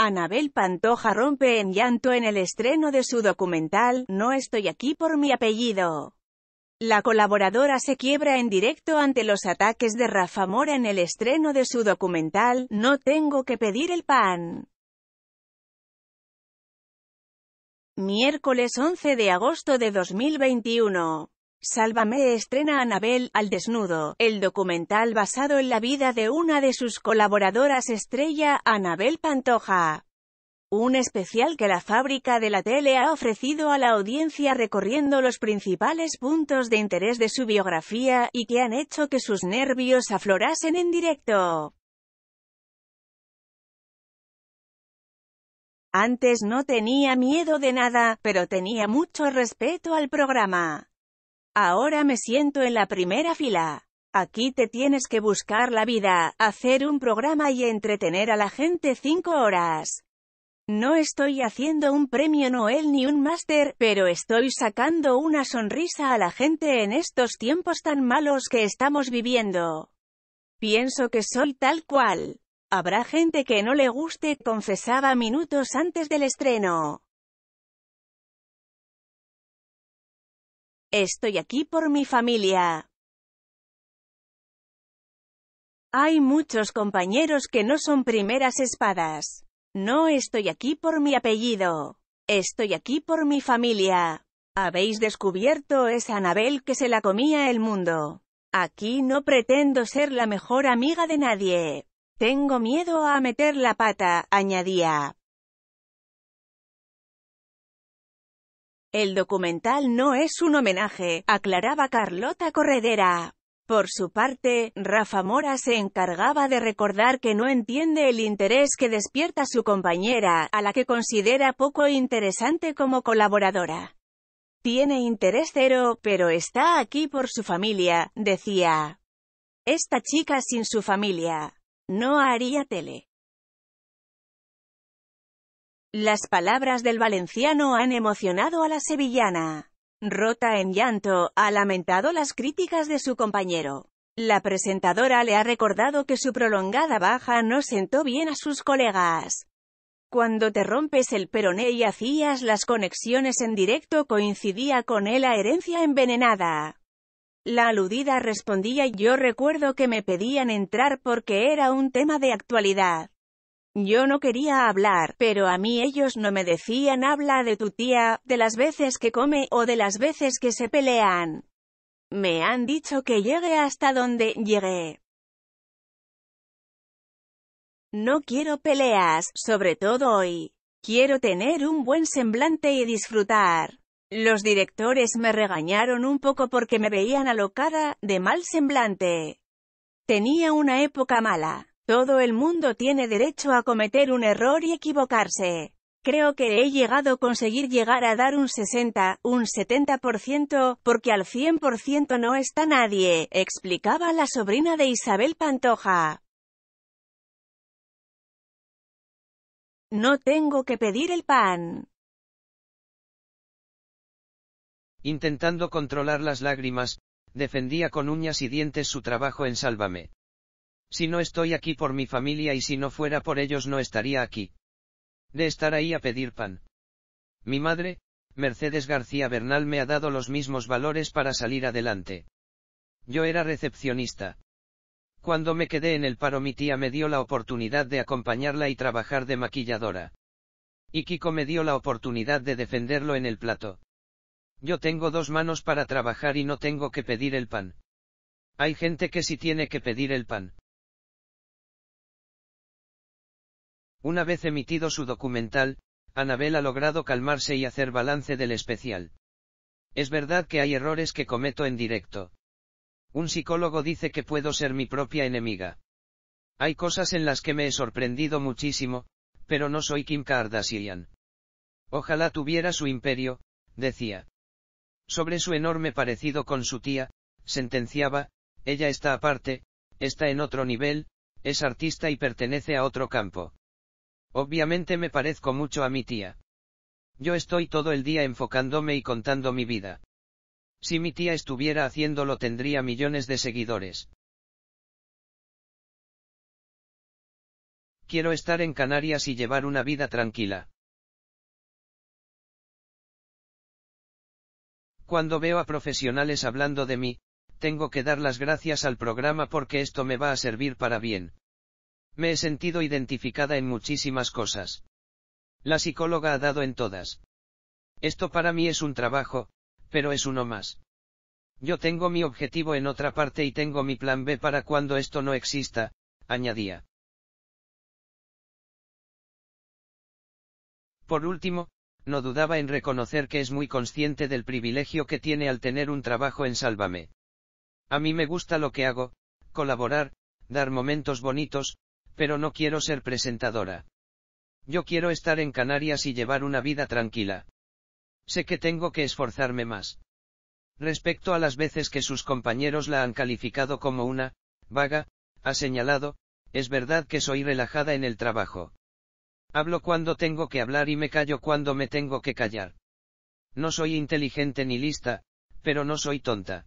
Anabel Pantoja rompe en llanto en el estreno de su documental, No estoy aquí por mi apellido. La colaboradora se quiebra en directo ante los ataques de Rafa Mora en el estreno de su documental, No tengo que pedir el pan. Miércoles 11 de agosto de 2021 Sálvame estrena Anabel al desnudo, el documental basado en la vida de una de sus colaboradoras estrella, Anabel Pantoja. Un especial que la fábrica de la tele ha ofrecido a la audiencia recorriendo los principales puntos de interés de su biografía, y que han hecho que sus nervios aflorasen en directo. Antes no tenía miedo de nada, pero tenía mucho respeto al programa. Ahora me siento en la primera fila. Aquí te tienes que buscar la vida, hacer un programa y entretener a la gente cinco horas. No estoy haciendo un premio Noel ni un máster, pero estoy sacando una sonrisa a la gente en estos tiempos tan malos que estamos viviendo. Pienso que soy tal cual. Habrá gente que no le guste, confesaba minutos antes del estreno. Estoy aquí por mi familia. Hay muchos compañeros que no son primeras espadas. No estoy aquí por mi apellido. Estoy aquí por mi familia. Habéis descubierto esa Anabel que se la comía el mundo. Aquí no pretendo ser la mejor amiga de nadie. Tengo miedo a meter la pata, añadía. El documental no es un homenaje, aclaraba Carlota Corredera. Por su parte, Rafa Mora se encargaba de recordar que no entiende el interés que despierta su compañera, a la que considera poco interesante como colaboradora. Tiene interés cero, pero está aquí por su familia, decía. Esta chica sin su familia no haría tele. Las palabras del valenciano han emocionado a la sevillana. Rota en llanto, ha lamentado las críticas de su compañero. La presentadora le ha recordado que su prolongada baja no sentó bien a sus colegas. Cuando te rompes el peroné y hacías las conexiones en directo coincidía con él la herencia envenenada. La aludida respondía yo recuerdo que me pedían entrar porque era un tema de actualidad. Yo no quería hablar, pero a mí ellos no me decían habla de tu tía, de las veces que come, o de las veces que se pelean. Me han dicho que llegue hasta donde llegué. No quiero peleas, sobre todo hoy. Quiero tener un buen semblante y disfrutar. Los directores me regañaron un poco porque me veían alocada, de mal semblante. Tenía una época mala. Todo el mundo tiene derecho a cometer un error y equivocarse. Creo que he llegado a conseguir llegar a dar un 60, un 70%, porque al 100% no está nadie, explicaba la sobrina de Isabel Pantoja. No tengo que pedir el pan. Intentando controlar las lágrimas, defendía con uñas y dientes su trabajo en Sálvame. Si no estoy aquí por mi familia y si no fuera por ellos no estaría aquí. De estar ahí a pedir pan. Mi madre, Mercedes García Bernal me ha dado los mismos valores para salir adelante. Yo era recepcionista. Cuando me quedé en el paro mi tía me dio la oportunidad de acompañarla y trabajar de maquilladora. Y Kiko me dio la oportunidad de defenderlo en el plato. Yo tengo dos manos para trabajar y no tengo que pedir el pan. Hay gente que sí tiene que pedir el pan. Una vez emitido su documental, Anabel ha logrado calmarse y hacer balance del especial. Es verdad que hay errores que cometo en directo. Un psicólogo dice que puedo ser mi propia enemiga. Hay cosas en las que me he sorprendido muchísimo, pero no soy Kim Kardashian. Ojalá tuviera su imperio, decía. Sobre su enorme parecido con su tía, sentenciaba, ella está aparte, está en otro nivel, es artista y pertenece a otro campo. Obviamente me parezco mucho a mi tía. Yo estoy todo el día enfocándome y contando mi vida. Si mi tía estuviera haciéndolo tendría millones de seguidores. Quiero estar en Canarias y llevar una vida tranquila. Cuando veo a profesionales hablando de mí, tengo que dar las gracias al programa porque esto me va a servir para bien. Me he sentido identificada en muchísimas cosas. La psicóloga ha dado en todas. Esto para mí es un trabajo, pero es uno más. Yo tengo mi objetivo en otra parte y tengo mi plan B para cuando esto no exista, añadía. Por último, no dudaba en reconocer que es muy consciente del privilegio que tiene al tener un trabajo en Sálvame. A mí me gusta lo que hago, colaborar, dar momentos bonitos, pero no quiero ser presentadora. Yo quiero estar en Canarias y llevar una vida tranquila. Sé que tengo que esforzarme más. Respecto a las veces que sus compañeros la han calificado como una, vaga, ha señalado, es verdad que soy relajada en el trabajo. Hablo cuando tengo que hablar y me callo cuando me tengo que callar. No soy inteligente ni lista, pero no soy tonta.